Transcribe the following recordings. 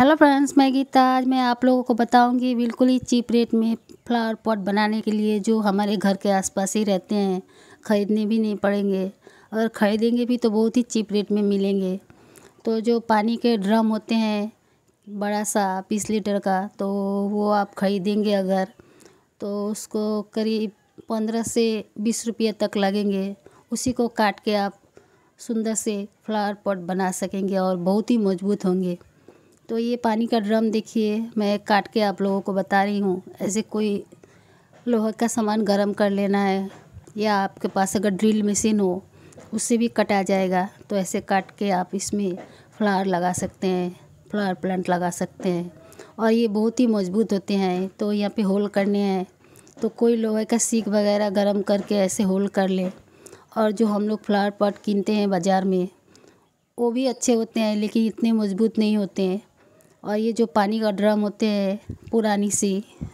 hello friends मैं गीता आज मैं आप लोगों को बताऊंगी बिल्कुल ही चीप रेट में फ्लावर पॉट बनाने के लिए जो हमारे घर के आसपास ही रहते हैं ख़रीदने भी नहीं पड़ेंगे अगर ख़रीदेंगे भी तो बहुत ही चीप रेट में मिलेंगे तो जो पानी के ड्रम होते हैं बड़ा सा बीस लीटर का तो वो आप ख़रीदेंगे अगर तो उसको करीब पंद्रह से बीस रुपये तक लगेंगे उसी को काट के आप सुंदर से फ्लावर पॉट बना सकेंगे और बहुत ही मजबूत होंगे तो ये पानी का ड्रम देखिए मैं काट के आप लोगों को बता रही हूँ ऐसे कोई लोहे का सामान गर्म कर लेना है या आपके पास अगर ड्रिल मशीन हो उससे भी कटा जाएगा तो ऐसे काट के आप इसमें फ्लावर लगा सकते हैं फ्लावर प्लांट लगा सकते हैं और ये बहुत ही मजबूत होते हैं तो यहाँ पे होल करने हैं तो कोई लोहे का सीख वगैरह गर्म करके ऐसे होल कर ले और जो हम लोग फ्लावर पॉट कीनते हैं बाज़ार में वो भी अच्छे होते हैं लेकिन इतने मजबूत नहीं होते हैं और ये जो पानी का ड्रम होते हैं पुरानी सी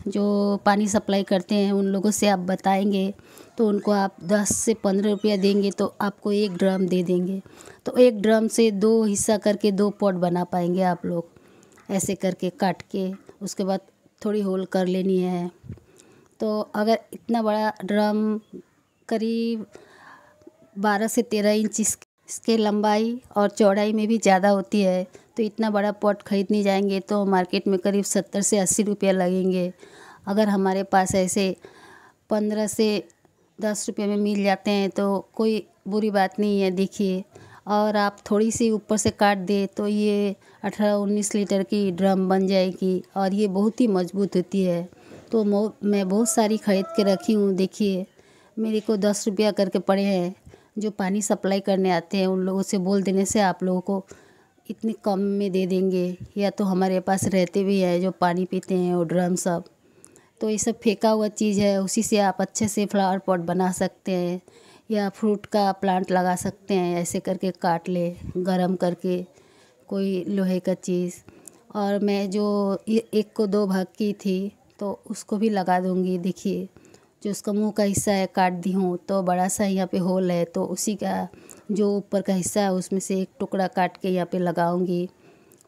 जो पानी सप्लाई करते हैं उन लोगों से आप बताएँगे तो उनको आप दस से पंद्रह रुपया देंगे तो आपको एक ड्रम दे देंगे तो एक ड्रम से दो हिस्सा करके दो पॉट बना पाएंगे आप लोग ऐसे करके काट के उसके बाद थोड़ी होल कर लेनी है तो अगर इतना बड़ा ड्रम करीब बारह से तेरह इंच इसके लंबाई और चौड़ाई में भी ज़्यादा होती है तो इतना बड़ा पॉट खरीदने जाएंगे तो मार्केट में करीब सत्तर से अस्सी रुपये लगेंगे अगर हमारे पास ऐसे पंद्रह से दस रुपये में मिल जाते हैं तो कोई बुरी बात नहीं है देखिए और आप थोड़ी सी ऊपर से काट दे तो ये अठारह उन्नीस लीटर की ड्रम बन जाएगी और ये बहुत ही मजबूत होती है तो मैं बहुत सारी ख़रीद के रखी हूँ देखिए मेरे को दस रुपया करके पड़े हैं जो पानी सप्लाई करने आते हैं उन लोगों से बोल देने से आप लोगों को इतने कम में दे देंगे या तो हमारे पास रहते भी है जो पानी पीते हैं वो ड्रम सब तो ये सब फेंका हुआ चीज़ है उसी से आप अच्छे से फ्लावर पॉट बना सकते हैं या फ्रूट का प्लांट लगा सकते हैं ऐसे करके काट ले गरम करके कोई लोहे का चीज़ और मैं जो एक को दो भाग की थी तो उसको भी लगा दूँगी देखिए जो उसका मुंह का हिस्सा है काट दी हूँ तो बड़ा सा यहाँ पे होल है तो उसी का जो ऊपर का हिस्सा है उसमें से एक टुकड़ा काट के यहाँ पे लगाऊंगी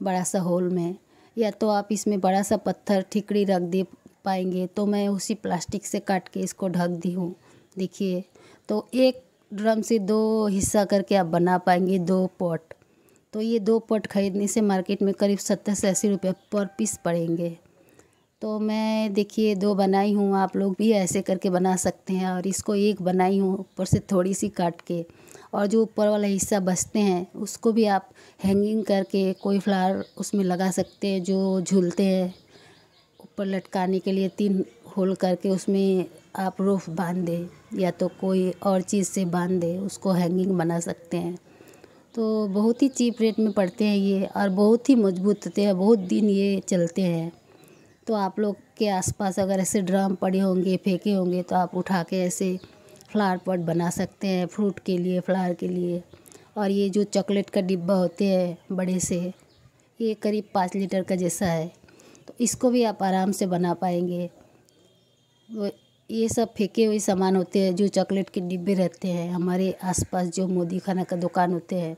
बड़ा सा होल में या तो आप इसमें बड़ा सा पत्थर ठिकड़ी रख दे पाएंगे तो मैं उसी प्लास्टिक से काट के इसको ढक दी हूँ देखिए तो एक ड्रम से दो हिस्सा करके आप बना पाएंगे दो पॉट तो ये दो पॉट खरीदने से मार्केट में करीब सत्तर से अस्सी रुपये पर पीस पड़ेंगे तो मैं देखिए दो बनाई हूँ आप लोग भी ऐसे करके बना सकते हैं और इसको एक बनाई हूँ ऊपर से थोड़ी सी काट के और जो ऊपर वाला हिस्सा बचते हैं उसको भी आप हैंगिंग करके कोई फ्लावर उसमें लगा सकते हैं जो झूलते हैं ऊपर लटकाने के लिए तीन होल करके उसमें आप रोफ बांध दें या तो कोई और चीज़ से बांध दें उसको हैंगिंग बना सकते हैं तो बहुत ही चीप रेट में पड़ते हैं ये और बहुत ही मजबूत होते हैं बहुत दिन ये चलते हैं तो आप लोग के आसपास अगर ऐसे ड्रम पड़े होंगे फेंके होंगे तो आप उठा के ऐसे फ्लावर पॉट बना सकते हैं फ्रूट के लिए फ्लावर के लिए और ये जो चॉकलेट का डिब्बा होते हैं बड़े से ये करीब पाँच लीटर का जैसा है तो इसको भी आप आराम से बना पाएंगे वो ये सब फेंके हुए सामान होते हैं जो चॉकलेट के डिब्बे रहते हैं हमारे आसपास जो मोदी खाना का दुकान होते हैं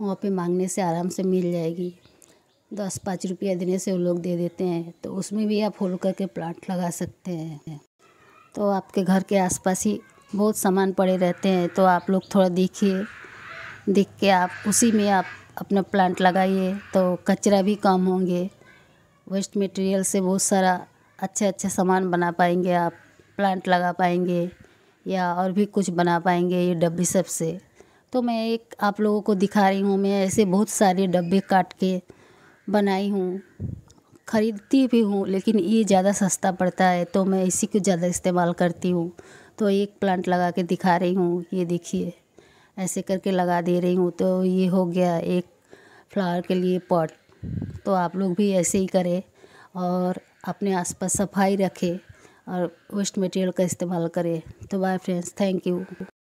वहाँ पे मांगने से आराम से मिल जाएगी दस पाँच रुपया देने से वो लोग दे देते हैं तो उसमें भी आप होल करके प्लांट लगा सकते हैं तो आपके घर के आसपास ही बहुत सामान पड़े रहते हैं तो आप लोग थोड़ा देखिए देख के आप उसी में आप अपना प्लांट लगाइए तो कचरा भी कम होंगे वेस्ट मटेरियल से बहुत सारा अच्छे अच्छे सामान बना पाएंगे आप प्लांट लगा पाएंगे या और भी कुछ बना पाएंगे ये डब्बे सब से तो मैं एक आप लोगों को दिखा रही हूँ मैं ऐसे बहुत सारे डब्बे काट के बनाई हूँ ख़रीदती भी हूँ लेकिन ये ज़्यादा सस्ता पड़ता है तो मैं इसी को ज़्यादा इस्तेमाल करती हूँ तो एक प्लांट लगा के दिखा रही हूँ ये देखिए ऐसे करके लगा दे रही हूँ तो ये हो गया एक फ्लावर के लिए पॉट तो आप लोग भी ऐसे ही करें और अपने आसपास सफाई रखें और वेस्ट मटेरियल का इस्तेमाल करें तो बाय फ्रेंड्स थैंक यू